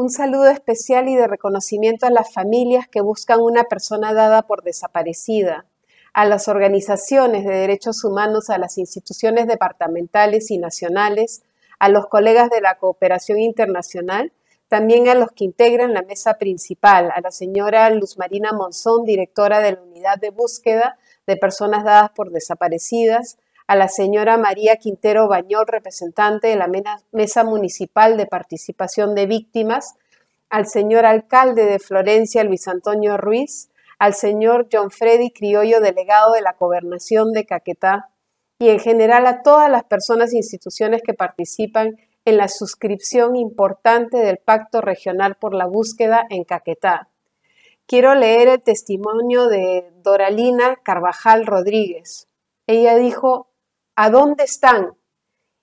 Un saludo especial y de reconocimiento a las familias que buscan una persona dada por desaparecida, a las organizaciones de derechos humanos, a las instituciones departamentales y nacionales, a los colegas de la cooperación internacional, también a los que integran la mesa principal, a la señora Luz Marina Monzón, directora de la Unidad de Búsqueda de Personas Dadas por Desaparecidas, a la señora María Quintero Bañol, representante de la Mesa Municipal de Participación de Víctimas, al señor alcalde de Florencia, Luis Antonio Ruiz, al señor John Freddy Criollo, delegado de la Gobernación de Caquetá, y en general a todas las personas e instituciones que participan en la suscripción importante del Pacto Regional por la Búsqueda en Caquetá. Quiero leer el testimonio de Doralina Carvajal Rodríguez. Ella dijo, ¿A dónde están?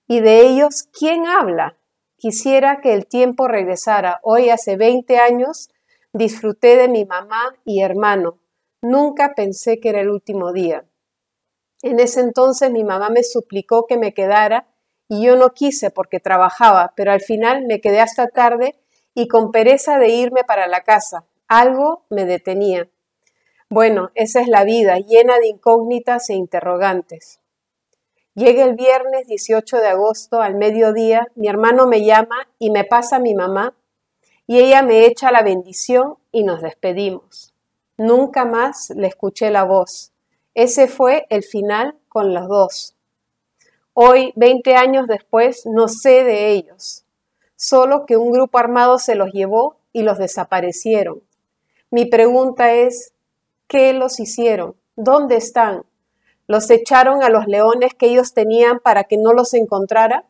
Y de ellos, ¿quién habla? Quisiera que el tiempo regresara. Hoy, hace 20 años, disfruté de mi mamá y hermano. Nunca pensé que era el último día. En ese entonces mi mamá me suplicó que me quedara y yo no quise porque trabajaba, pero al final me quedé hasta tarde y con pereza de irme para la casa. Algo me detenía. Bueno, esa es la vida, llena de incógnitas e interrogantes. Llegué el viernes 18 de agosto al mediodía, mi hermano me llama y me pasa mi mamá y ella me echa la bendición y nos despedimos. Nunca más le escuché la voz. Ese fue el final con los dos. Hoy, 20 años después, no sé de ellos, solo que un grupo armado se los llevó y los desaparecieron. Mi pregunta es, ¿qué los hicieron? ¿Dónde están? los echaron a los leones que ellos tenían para que no los encontrara.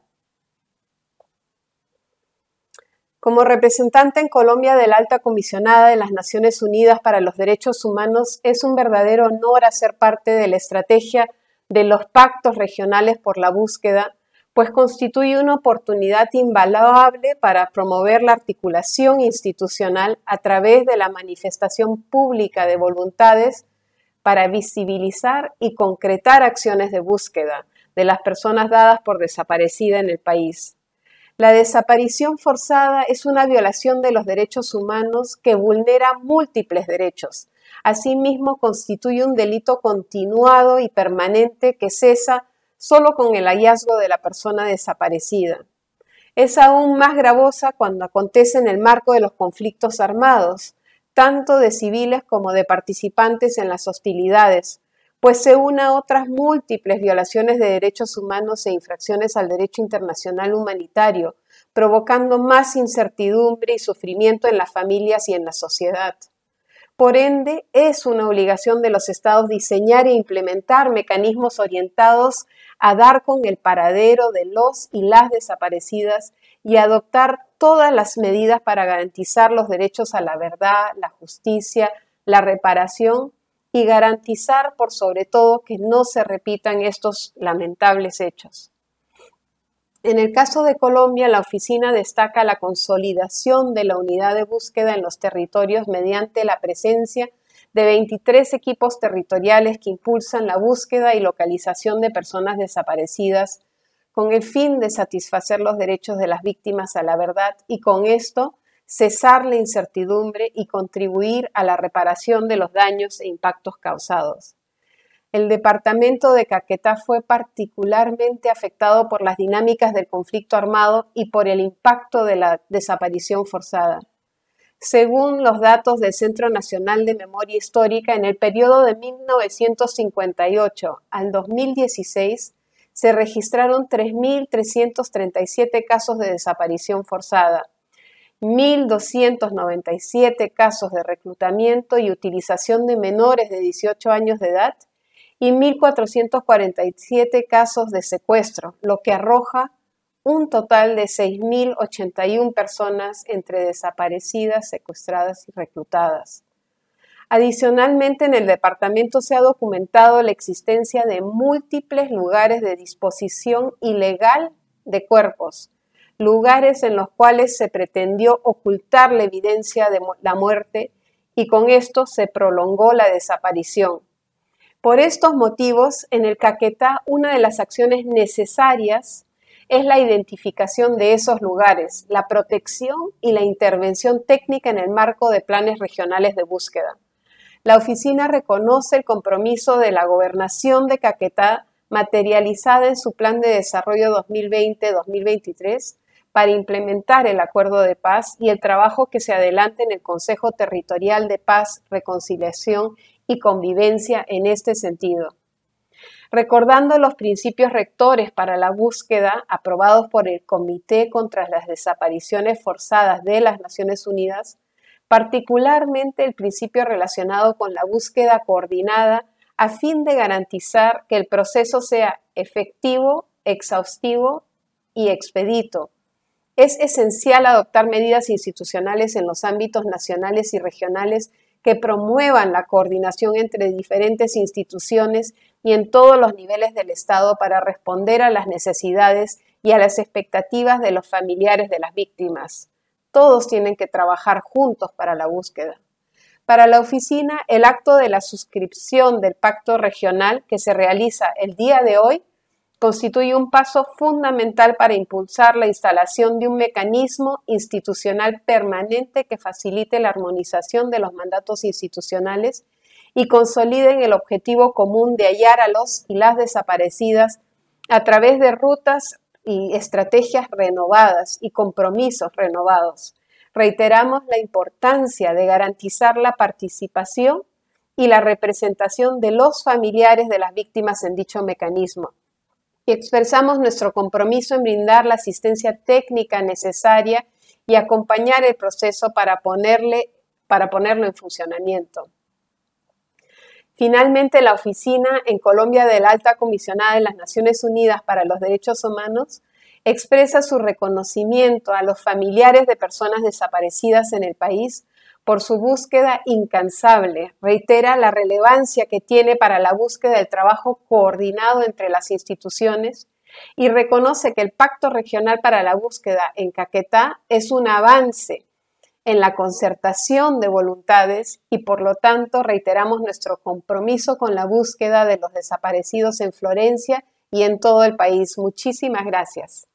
Como representante en Colombia de la alta comisionada de las Naciones Unidas para los Derechos Humanos, es un verdadero honor hacer parte de la estrategia de los pactos regionales por la búsqueda, pues constituye una oportunidad invaluable para promover la articulación institucional a través de la manifestación pública de voluntades para visibilizar y concretar acciones de búsqueda de las personas dadas por desaparecida en el país. La desaparición forzada es una violación de los derechos humanos que vulnera múltiples derechos. Asimismo, constituye un delito continuado y permanente que cesa solo con el hallazgo de la persona desaparecida. Es aún más gravosa cuando acontece en el marco de los conflictos armados, tanto de civiles como de participantes en las hostilidades, pues se una a otras múltiples violaciones de derechos humanos e infracciones al derecho internacional humanitario, provocando más incertidumbre y sufrimiento en las familias y en la sociedad. Por ende, es una obligación de los estados diseñar e implementar mecanismos orientados a dar con el paradero de los y las desaparecidas y adoptar todas las medidas para garantizar los derechos a la verdad, la justicia, la reparación y garantizar por sobre todo que no se repitan estos lamentables hechos. En el caso de Colombia, la oficina destaca la consolidación de la unidad de búsqueda en los territorios mediante la presencia de 23 equipos territoriales que impulsan la búsqueda y localización de personas desaparecidas con el fin de satisfacer los derechos de las víctimas a la verdad y con esto cesar la incertidumbre y contribuir a la reparación de los daños e impactos causados. El departamento de Caquetá fue particularmente afectado por las dinámicas del conflicto armado y por el impacto de la desaparición forzada. Según los datos del Centro Nacional de Memoria Histórica, en el periodo de 1958 al 2016, se registraron 3.337 casos de desaparición forzada, 1.297 casos de reclutamiento y utilización de menores de 18 años de edad y 1.447 casos de secuestro, lo que arroja un total de 6.081 personas entre desaparecidas, secuestradas y reclutadas. Adicionalmente, en el departamento se ha documentado la existencia de múltiples lugares de disposición ilegal de cuerpos, lugares en los cuales se pretendió ocultar la evidencia de la muerte y con esto se prolongó la desaparición. Por estos motivos, en el Caquetá, una de las acciones necesarias es la identificación de esos lugares, la protección y la intervención técnica en el marco de planes regionales de búsqueda. La oficina reconoce el compromiso de la gobernación de Caquetá materializada en su plan de desarrollo 2020-2023 para implementar el acuerdo de paz y el trabajo que se adelanta en el Consejo Territorial de Paz, Reconciliación y Convivencia en este sentido. Recordando los principios rectores para la búsqueda aprobados por el Comité contra las Desapariciones Forzadas de las Naciones Unidas, particularmente el principio relacionado con la búsqueda coordinada a fin de garantizar que el proceso sea efectivo, exhaustivo y expedito. Es esencial adoptar medidas institucionales en los ámbitos nacionales y regionales que promuevan la coordinación entre diferentes instituciones y en todos los niveles del Estado para responder a las necesidades y a las expectativas de los familiares de las víctimas todos tienen que trabajar juntos para la búsqueda. Para la oficina, el acto de la suscripción del pacto regional que se realiza el día de hoy constituye un paso fundamental para impulsar la instalación de un mecanismo institucional permanente que facilite la armonización de los mandatos institucionales y consolide el objetivo común de hallar a los y las desaparecidas a través de rutas y estrategias renovadas y compromisos renovados. Reiteramos la importancia de garantizar la participación y la representación de los familiares de las víctimas en dicho mecanismo. Y expresamos nuestro compromiso en brindar la asistencia técnica necesaria y acompañar el proceso para, ponerle, para ponerlo en funcionamiento. Finalmente, la oficina en Colombia de la Alta Comisionada de las Naciones Unidas para los Derechos Humanos expresa su reconocimiento a los familiares de personas desaparecidas en el país por su búsqueda incansable. Reitera la relevancia que tiene para la búsqueda del trabajo coordinado entre las instituciones y reconoce que el Pacto Regional para la Búsqueda en Caquetá es un avance en la concertación de voluntades y por lo tanto reiteramos nuestro compromiso con la búsqueda de los desaparecidos en Florencia y en todo el país. Muchísimas gracias.